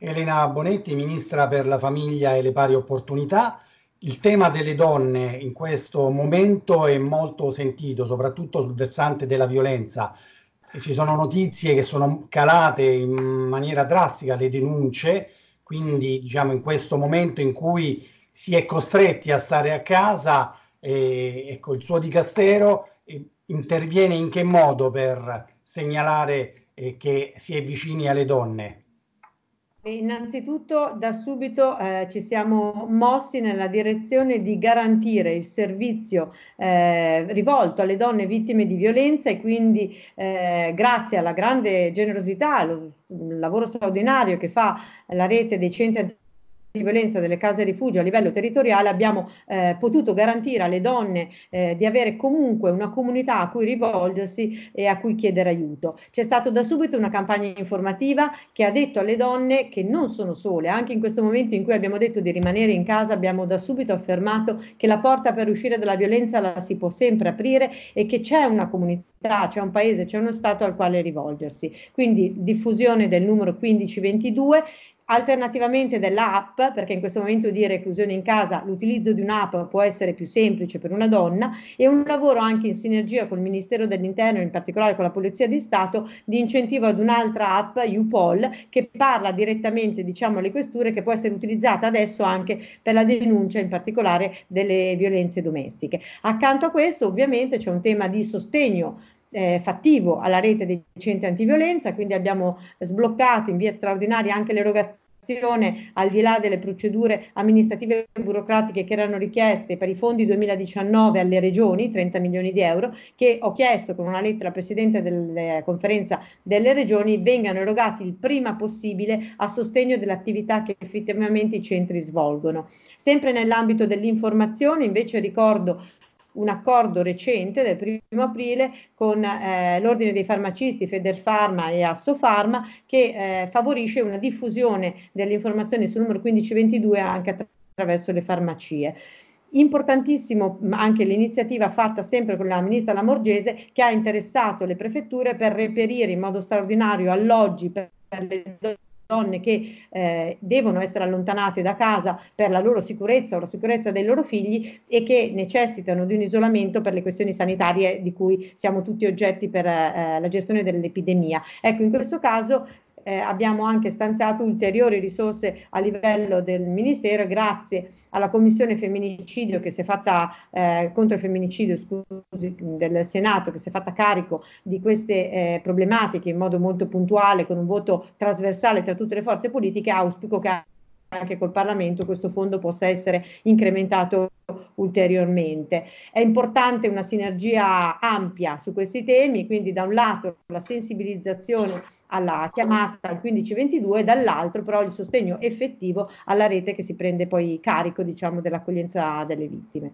Elena Bonetti, ministra per la famiglia e le pari opportunità. Il tema delle donne in questo momento è molto sentito, soprattutto sul versante della violenza. ci sono notizie che sono calate in maniera drastica le denunce, quindi diciamo in questo momento in cui si è costretti a stare a casa, eh, ecco, il suo dicastero eh, interviene in che modo per segnalare eh, che si è vicini alle donne? Innanzitutto da subito eh, ci siamo mossi nella direzione di garantire il servizio eh, rivolto alle donne vittime di violenza e quindi eh, grazie alla grande generosità, al lavoro straordinario che fa la rete dei centri di violenza delle case rifugio a livello territoriale abbiamo eh, potuto garantire alle donne eh, di avere comunque una comunità a cui rivolgersi e a cui chiedere aiuto. C'è stata da subito una campagna informativa che ha detto alle donne che non sono sole, anche in questo momento in cui abbiamo detto di rimanere in casa abbiamo da subito affermato che la porta per uscire dalla violenza la si può sempre aprire e che c'è una comunità, c'è un paese, c'è uno Stato al quale rivolgersi. Quindi diffusione del numero 1522 alternativamente dell'app, perché in questo momento di reclusione in casa l'utilizzo di un'app può essere più semplice per una donna e un lavoro anche in sinergia col Ministero dell'Interno, in particolare con la Polizia di Stato, di incentivo ad un'altra app, UPOL, che parla direttamente diciamo alle questure che può essere utilizzata adesso anche per la denuncia in particolare delle violenze domestiche. Accanto a questo ovviamente c'è un tema di sostegno eh, fattivo alla rete dei centri antiviolenza, quindi abbiamo sbloccato in via straordinaria anche l'erogazione al di là delle procedure amministrative e burocratiche che erano richieste per i fondi 2019 alle regioni, 30 milioni di euro, che ho chiesto con una lettera al Presidente della conferenza delle regioni vengano erogati il prima possibile a sostegno dell'attività che effettivamente i centri svolgono. Sempre nell'ambito dell'informazione invece ricordo un accordo recente del primo aprile con eh, l'Ordine dei farmacisti Federfarma e Assofarma che eh, favorisce una diffusione delle informazioni sul numero 1522 anche attraverso le farmacie. Importantissimo anche l'iniziativa fatta sempre con la ministra Lamorgese che ha interessato le prefetture per reperire in modo straordinario alloggi per le donne donne che eh, devono essere allontanate da casa per la loro sicurezza o la sicurezza dei loro figli e che necessitano di un isolamento per le questioni sanitarie di cui siamo tutti oggetti per eh, la gestione dell'epidemia. Ecco, in questo caso eh, abbiamo anche stanziato ulteriori risorse a livello del Ministero grazie alla Commissione Femminicidio che si è fatta eh, contro il femminicidio scusi, del Senato che si è fatta carico di queste eh, problematiche in modo molto puntuale con un voto trasversale tra tutte le forze politiche auspico che anche col Parlamento questo fondo possa essere incrementato ulteriormente. È importante una sinergia ampia su questi temi, quindi da un lato la sensibilizzazione alla chiamata al 1522 e dall'altro però il sostegno effettivo alla rete che si prende poi carico diciamo, dell'accoglienza delle vittime.